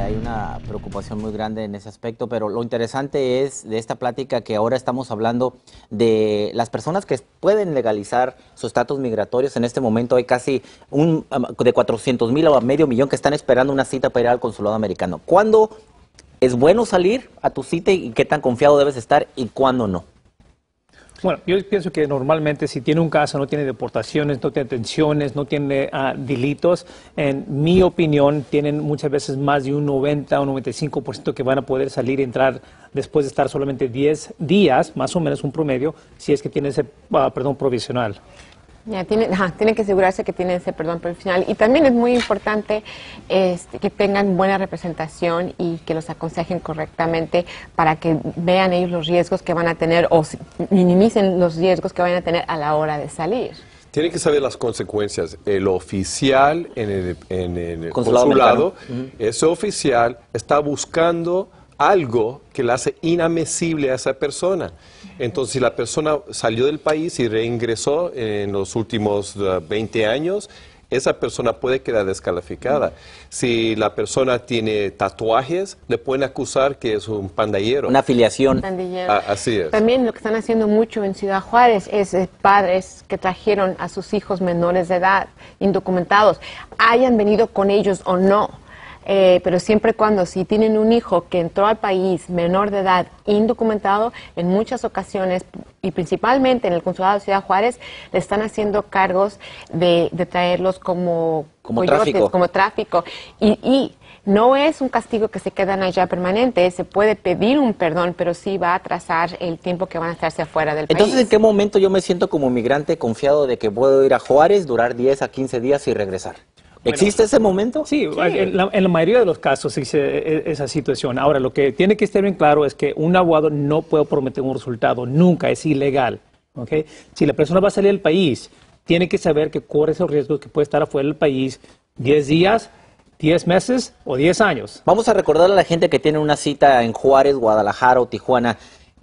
hay una preocupación muy grande en ese aspecto, pero lo interesante es de esta plática que ahora estamos hablando de las personas que pueden legalizar su estatus migratorios. En este momento hay casi un, um, de 400 mil a medio millón que están esperando una cita para ir al consulado americano. ¿Cuándo es bueno salir a tu cita y qué tan confiado debes estar y cuándo no? Bueno, yo pienso que normalmente si tiene un caso, no tiene deportaciones, no tiene detenciones, no tiene ah, delitos, en mi opinión tienen muchas veces más de un 90 o 95% que van a poder salir y entrar después de estar solamente 10 días, más o menos un promedio, si es que tiene ese, ah, perdón, provisional tienen, que asegurarse que tienen ese perdón profesional y también es muy importante este, que tengan buena representación y que los aconsejen correctamente para que vean ellos los riesgos que van a tener o minimicen los riesgos que van a tener a la hora de salir. Tienen que saber las consecuencias. El oficial en el, en el consulado, ese oficial está buscando algo que la hace inadmisible a esa persona. Entonces, si la persona salió del país y reingresó en los últimos 20 eh, años, esa persona puede quedar descalificada. Si la persona tiene tatuajes, le pueden acusar que es un pandillero. Una afiliación. Ah, así es. También lo que están haciendo mucho en Ciudad Juárez es eh, padres que trajeron a sus hijos menores de edad, indocumentados, hayan venido con ellos o no eh, pero siempre y cuando si tienen un hijo que entró al país menor de edad, indocumentado, en muchas ocasiones y principalmente en el consulado de Ciudad Juárez, le están haciendo cargos de, traerlos como, como tráfico. Como tráfico. y, no es un castigo que se quedan allá permanente, se puede pedir un perdón, pero sí va a atrasar el tiempo que van a estarse afuera del país. Entonces, ¿en qué momento yo me siento como migrante confiado de que puedo ir a Juárez, durar 10 a 15 días y regresar? ¿Existe ese momento? Sí, En, la, mayoría de los casos existe e, e, esa situación. Ahora, lo que tiene que estar bien claro es que un abogado no puede prometer un resultado, nunca, es ilegal. Si la persona va a salir del país, tiene que saber que corre esos riesgos, que puede estar afuera del país 10 días, 10 meses o 10 años. Vamos a recordar a la gente que tiene una cita en Juárez, Guadalajara o Tijuana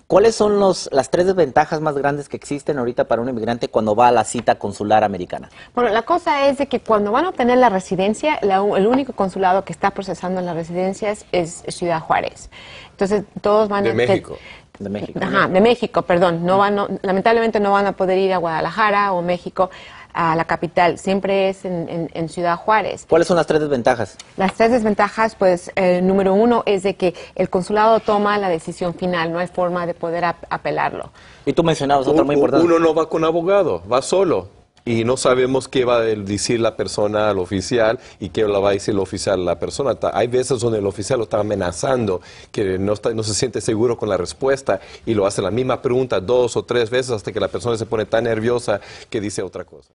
¿Cuáles son los, las tres desventajas más grandes que existen ahorita para un inmigrante cuando va a la cita consular americana? Bueno, la cosa es de que cuando van a obtener la residencia, el único consulado que está procesando las residencias es Ciudad Juárez. Entonces, todos van a... México. De México. Ajá, de México, perdón. No van, lamentablemente no van a poder ir a Guadalajara o México a la capital, siempre es en, Ciudad Juárez. ¿Cuáles son las tres desventajas? Las tres desventajas, pues eh, número uno es de que el consulado toma la decisión final, no hay forma de poder apelarlo. Y tú mencionabas otra muy importante. Uno no va con abogado, va solo y no sabemos qué va a decir la persona al oficial y qué la va a decir el oficial a la persona. Hay veces donde el oficial lo está amenazando, que no, está, no se siente seguro con la respuesta y lo hace la misma pregunta dos o tres veces hasta que la persona se pone tan nerviosa que dice otra cosa.